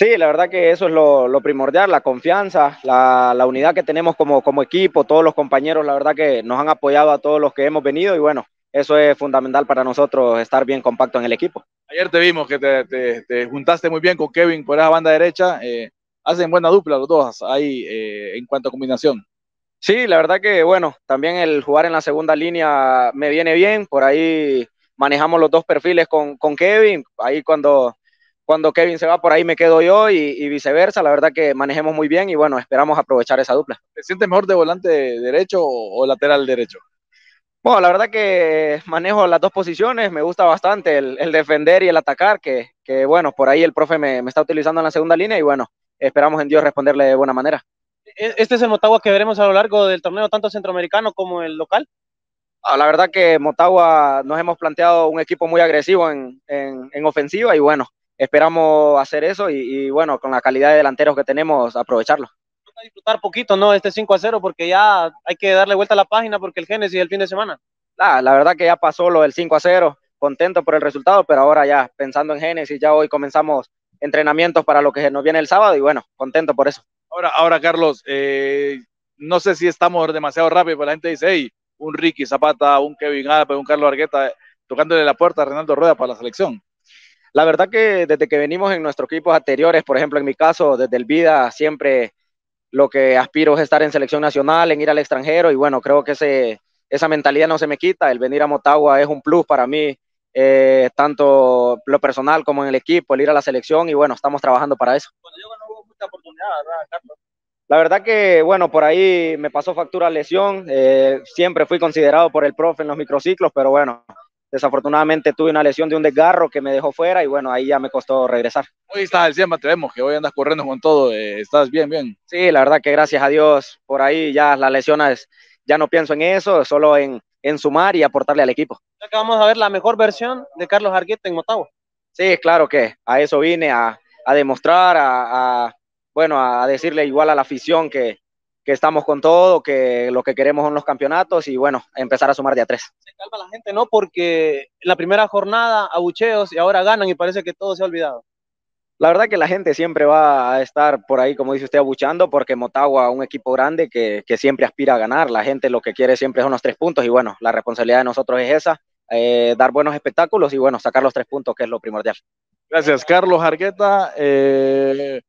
Sí, la verdad que eso es lo, primordial, la confianza, la, unidad que tenemos como, equipo, todos los compañeros, la verdad que nos han apoyado a todos los que hemos venido y bueno, eso es fundamental para nosotros, estar bien compacto en el equipo. Ayer te vimos que te, juntaste muy bien con Kevin por esa banda derecha, eh, hacen buena dupla los dos ahí eh, en cuanto a combinación. Sí, la verdad que bueno, también el jugar en la segunda línea me viene bien, por ahí manejamos los dos perfiles con, con Kevin, ahí cuando cuando Kevin se va por ahí me quedo yo y, viceversa. La verdad que manejemos muy bien y bueno, esperamos aprovechar esa dupla. ¿Te sientes mejor de volante derecho o, lateral derecho? Bueno, la verdad que manejo las dos posiciones, me gusta bastante el, defender y el atacar, que, bueno, por ahí el profe me, está utilizando en la segunda línea y bueno, esperamos en Dios responderle de buena manera. ¿E-, ¿Este es el Motagua que veremos a lo largo del torneo, tanto centroamericano como el local? Ah, la verdad que Motagua nos hemos planteado un equipo muy agresivo en ofensiva y bueno, esperamos hacer eso y, bueno, con la calidad de delanteros que tenemos, aprovecharlo. A disfrutar poquito, ¿no? Este 5 a 0, porque ya hay que darle vuelta a la página porque el Génesis el fin de semana. la verdad que ya pasó lo del 5 a 0, contento por el resultado, pero ahora ya pensando en Génesis, ya hoy comenzamos entrenamientos para lo que nos viene el sábado y bueno, contento por eso. Ahora, ahora Carlos, eh, no sé si estamos demasiado rápido, pero la gente dice, hey, un Ricky Zapata, un Kevin Ape, un Carlos Argueta, eh, tocándole la puerta a Renaldo Rueda para la selección. La verdad que desde que venimos en nuestros equipos anteriores, por ejemplo, en mi caso, desde el Vida, siempre lo que aspiro es estar en selección nacional, en ir al extranjero y bueno, creo que ese, esa mentalidad no se me quita. El venir a Motagua es un plus para mí, eh, tanto lo personal como en el equipo, el ir a la selección y bueno, estamos trabajando para eso. mucha oportunidad, La verdad que, bueno, por ahí me pasó factura lesión. Eh, siempre fui considerado por el profe en los microciclos, pero bueno, Desafortunadamente tuve una lesión de un desgarro que me dejó fuera y bueno, ahí ya me costó regresar. Hoy estás al 100, vemos que hoy andas corriendo con todo, eh, estás bien, bien. Sí, la verdad que gracias a Dios por ahí ya las lesiones, ya no pienso en eso, solo en, sumar y aportarle al equipo. Ya que vamos a ver la mejor versión de Carlos Argueta en Motagua. Sí, claro que a eso vine, a, demostrar, bueno, a decirle igual a la afición que, que estamos con todo, que lo que queremos son los campeonatos y bueno, empezar a sumar de a tres. Se calma la gente, ¿no? Porque la primera jornada abucheos y ahora ganan y parece que todo se ha olvidado. La verdad que la gente siempre va a estar por ahí, como dice usted, abuchando, porque Motagua, un equipo grande que, siempre aspira a ganar, la gente lo que quiere siempre son los tres puntos y bueno, la responsabilidad de nosotros es esa, eh, dar buenos espectáculos y bueno, sacar los tres puntos, que es lo primordial. Gracias, Carlos Argueta. Eh,